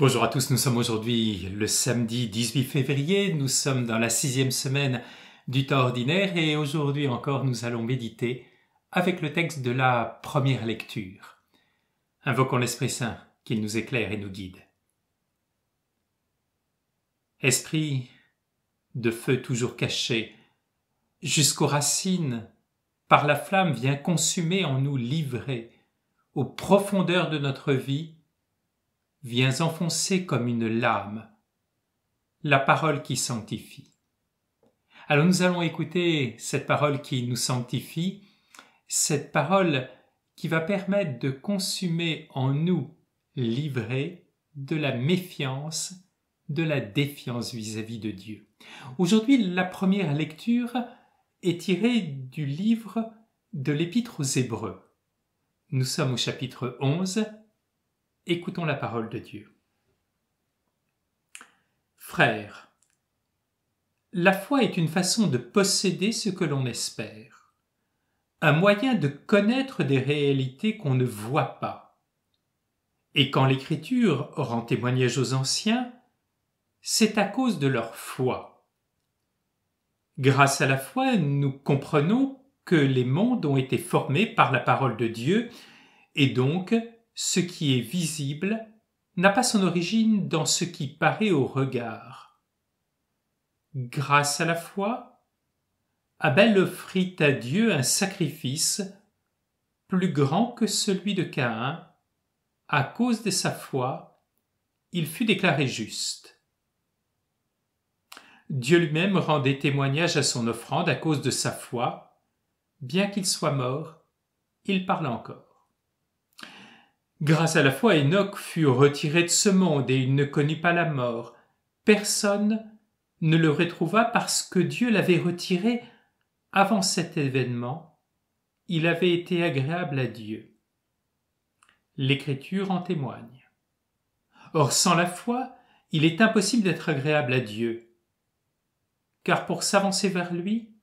Bonjour à tous, nous sommes aujourd'hui le samedi 18 février, nous sommes dans la sixième semaine du temps ordinaire et aujourd'hui encore nous allons méditer avec le texte de la première lecture. Invoquons l'Esprit Saint qu'il nous éclaire et nous guide. Esprit de feu toujours caché, jusqu'aux racines, par la flamme vient consumer en nous livrer, aux profondeurs de notre vie, « Viens enfoncer comme une lame la parole qui sanctifie. Alors nous allons écouter cette parole qui nous sanctifie, cette parole qui va permettre de consumer en nous livré de la méfiance, de la défiance vis-à-vis -vis de Dieu. Aujourd'hui, la première lecture est tirée du livre de l'Épître aux Hébreux. Nous sommes au chapitre 11 Écoutons la parole de Dieu. Frères, la foi est une façon de posséder ce que l'on espère, un moyen de connaître des réalités qu'on ne voit pas. Et quand l'Écriture rend témoignage aux anciens, c'est à cause de leur foi. Grâce à la foi, nous comprenons que les mondes ont été formés par la parole de Dieu et donc ce qui est visible n'a pas son origine dans ce qui paraît au regard. Grâce à la foi, Abel offrit à Dieu un sacrifice plus grand que celui de Caïn. À cause de sa foi, il fut déclaré juste. Dieu lui-même rendait témoignage à son offrande à cause de sa foi. Bien qu'il soit mort, il parle encore. Grâce à la foi, Enoch fut retiré de ce monde et il ne connut pas la mort. Personne ne le retrouva parce que Dieu l'avait retiré avant cet événement. Il avait été agréable à Dieu. L'Écriture en témoigne. Or, sans la foi, il est impossible d'être agréable à Dieu. Car pour s'avancer vers lui,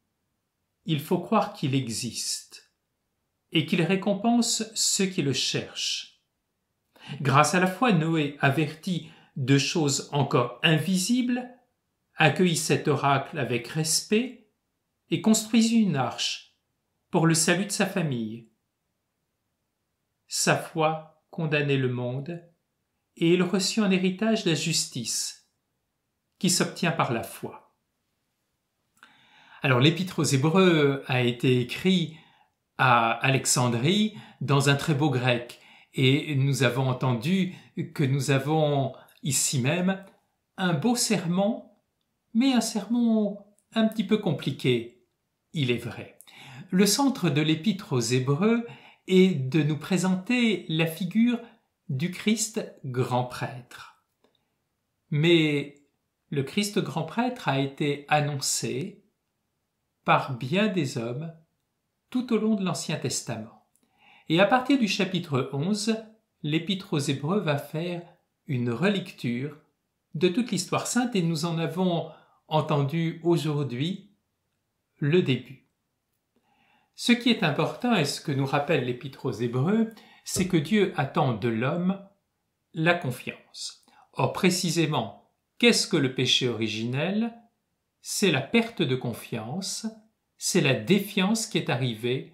il faut croire qu'il existe et qu'il récompense ceux qui le cherchent. Grâce à la foi, Noé, averti de choses encore invisibles, accueillit cet oracle avec respect et construisit une arche pour le salut de sa famille. Sa foi condamnait le monde et il reçut en héritage la justice qui s'obtient par la foi. Alors l'épître aux Hébreux a été écrit à Alexandrie dans un très beau grec et nous avons entendu que nous avons ici même un beau serment, mais un sermon un petit peu compliqué, il est vrai. Le centre de l'épître aux Hébreux est de nous présenter la figure du Christ grand prêtre. Mais le Christ grand prêtre a été annoncé par bien des hommes tout au long de l'Ancien Testament. Et à partir du chapitre 11, l'Épître aux Hébreux va faire une relecture de toute l'histoire sainte et nous en avons entendu aujourd'hui le début. Ce qui est important et ce que nous rappelle l'Épître aux Hébreux, c'est que Dieu attend de l'homme la confiance. Or précisément, qu'est-ce que le péché originel C'est la perte de confiance, c'est la défiance qui est arrivée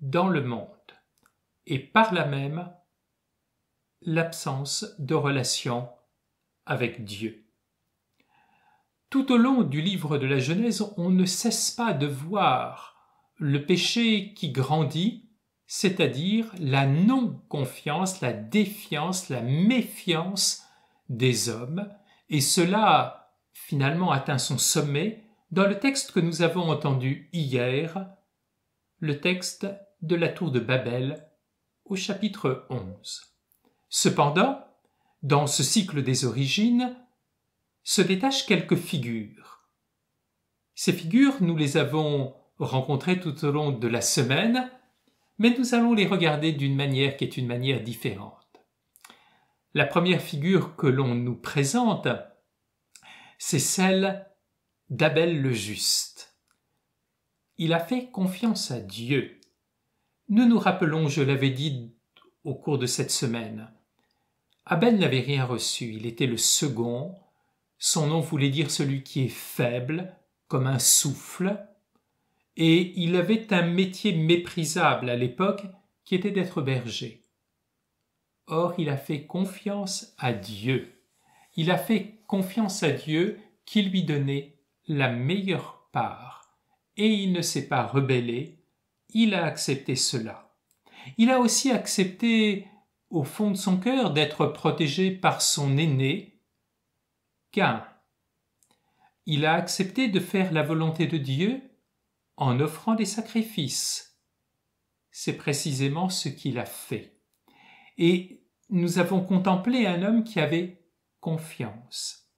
dans le monde et par là même l'absence de relation avec Dieu. Tout au long du livre de la Genèse, on ne cesse pas de voir le péché qui grandit, c'est-à-dire la non-confiance, la défiance, la méfiance des hommes, et cela finalement atteint son sommet dans le texte que nous avons entendu hier, le texte de la tour de Babel au chapitre 11. Cependant, dans ce cycle des origines, se détachent quelques figures. Ces figures, nous les avons rencontrées tout au long de la semaine, mais nous allons les regarder d'une manière qui est une manière différente. La première figure que l'on nous présente, c'est celle d'Abel le Juste. Il a fait confiance à Dieu nous nous rappelons, je l'avais dit au cours de cette semaine, Abel n'avait rien reçu, il était le second, son nom voulait dire celui qui est faible, comme un souffle, et il avait un métier méprisable à l'époque qui était d'être berger. Or, il a fait confiance à Dieu. Il a fait confiance à Dieu qui lui donnait la meilleure part, et il ne s'est pas rebellé il a accepté cela. Il a aussi accepté au fond de son cœur d'être protégé par son aîné, Cain. Il a accepté de faire la volonté de Dieu en offrant des sacrifices. C'est précisément ce qu'il a fait. Et nous avons contemplé un homme qui avait confiance.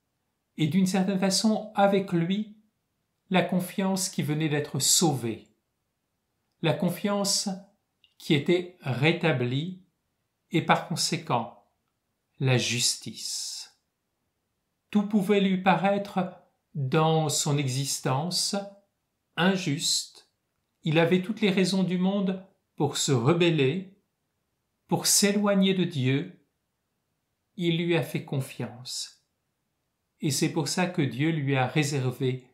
Et d'une certaine façon, avec lui, la confiance qui venait d'être sauvée la confiance qui était rétablie et par conséquent la justice. Tout pouvait lui paraître dans son existence injuste. Il avait toutes les raisons du monde pour se rebeller, pour s'éloigner de Dieu. Il lui a fait confiance. Et c'est pour ça que Dieu lui a réservé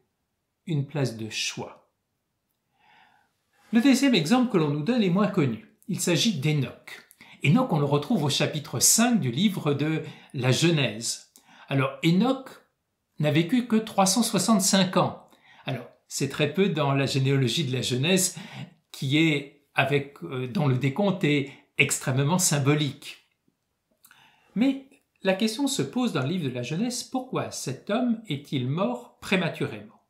une place de choix. Le deuxième exemple que l'on nous donne est moins connu. Il s'agit d'Enoch. Enoch, on le retrouve au chapitre 5 du livre de la Genèse. Alors, Enoch n'a vécu que 365 ans. Alors, c'est très peu dans la généalogie de la Genèse qui est, avec, euh, dont le décompte est extrêmement symbolique. Mais la question se pose dans le livre de la Genèse, pourquoi cet homme est-il mort prématurément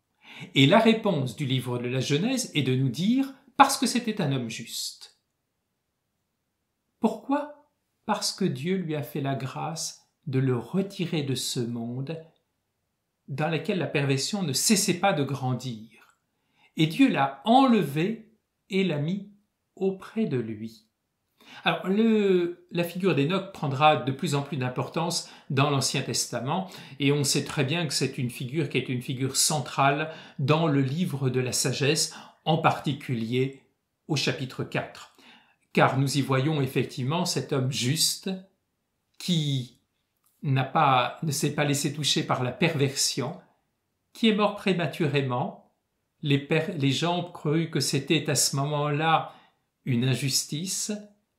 Et la réponse du livre de la Genèse est de nous dire parce que c'était un homme juste. Pourquoi Parce que Dieu lui a fait la grâce de le retirer de ce monde dans lequel la perversion ne cessait pas de grandir. Et Dieu l'a enlevé et l'a mis auprès de lui. Alors, la figure d'Enoch prendra de plus en plus d'importance dans l'Ancien Testament, et on sait très bien que c'est une figure qui est une figure centrale dans le livre de la sagesse en particulier au chapitre 4, car nous y voyons effectivement cet homme juste qui n'a pas, ne s'est pas laissé toucher par la perversion, qui est mort prématurément. Les, les gens ont cru que c'était à ce moment-là une injustice,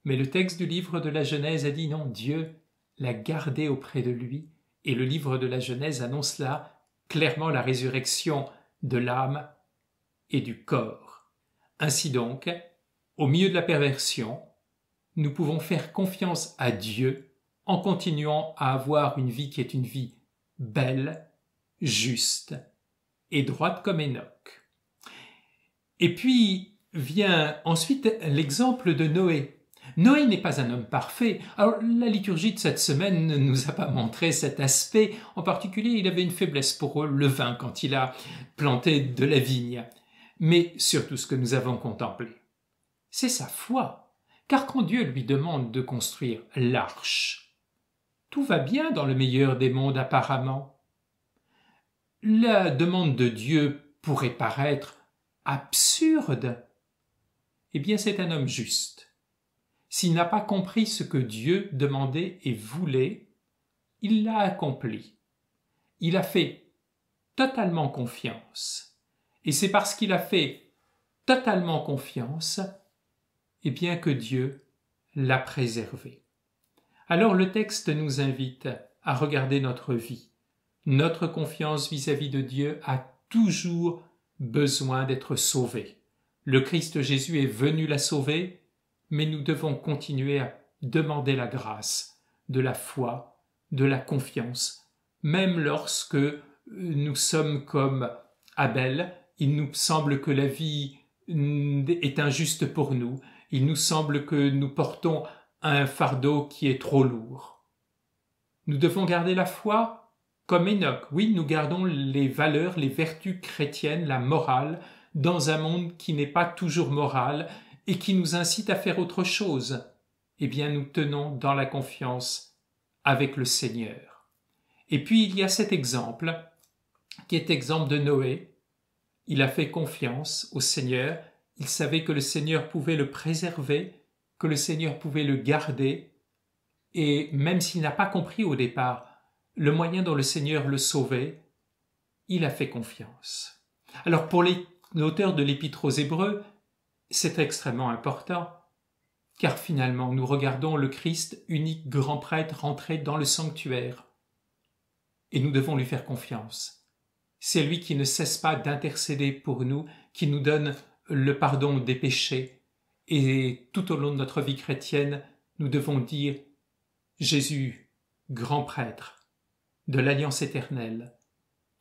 mais le texte du livre de la Genèse a dit non, Dieu l'a gardé auprès de lui, et le livre de la Genèse annonce là clairement la résurrection de l'âme et du corps. Ainsi donc, au milieu de la perversion, nous pouvons faire confiance à Dieu en continuant à avoir une vie qui est une vie belle, juste et droite comme Enoch. Et puis vient ensuite l'exemple de Noé. Noé n'est pas un homme parfait. Alors la liturgie de cette semaine ne nous a pas montré cet aspect. En particulier, il avait une faiblesse pour le vin quand il a planté de la vigne mais tout ce que nous avons contemplé. C'est sa foi, car quand Dieu lui demande de construire l'arche, tout va bien dans le meilleur des mondes apparemment. La demande de Dieu pourrait paraître absurde. Eh bien, c'est un homme juste. S'il n'a pas compris ce que Dieu demandait et voulait, il l'a accompli. Il a fait totalement confiance. Et c'est parce qu'il a fait totalement confiance, et eh bien que Dieu l'a préservé. Alors le texte nous invite à regarder notre vie. Notre confiance vis-à-vis -vis de Dieu a toujours besoin d'être sauvée. Le Christ Jésus est venu la sauver, mais nous devons continuer à demander la grâce, de la foi, de la confiance, même lorsque euh, nous sommes comme Abel il nous semble que la vie est injuste pour nous. Il nous semble que nous portons un fardeau qui est trop lourd. Nous devons garder la foi comme Enoch. Oui, nous gardons les valeurs, les vertus chrétiennes, la morale, dans un monde qui n'est pas toujours moral et qui nous incite à faire autre chose. Eh bien, nous tenons dans la confiance avec le Seigneur. Et puis, il y a cet exemple, qui est exemple de Noé, il a fait confiance au Seigneur, il savait que le Seigneur pouvait le préserver, que le Seigneur pouvait le garder, et même s'il n'a pas compris au départ le moyen dont le Seigneur le sauvait, il a fait confiance. Alors pour auteurs de l'épître aux Hébreux, c'est extrêmement important, car finalement nous regardons le Christ unique grand prêtre rentrer dans le sanctuaire, et nous devons lui faire confiance. C'est lui qui ne cesse pas d'intercéder pour nous, qui nous donne le pardon des péchés. Et tout au long de notre vie chrétienne, nous devons dire Jésus, grand prêtre de l'alliance éternelle,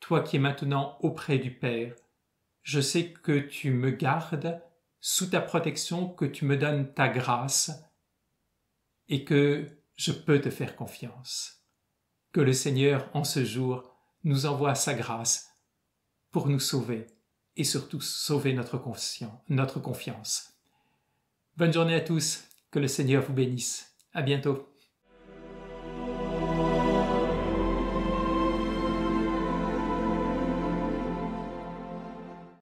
toi qui es maintenant auprès du Père, je sais que tu me gardes sous ta protection, que tu me donnes ta grâce et que je peux te faire confiance. Que le Seigneur, en ce jour, nous envoie sa grâce pour nous sauver et surtout sauver notre, notre confiance. Bonne journée à tous, que le Seigneur vous bénisse. À bientôt.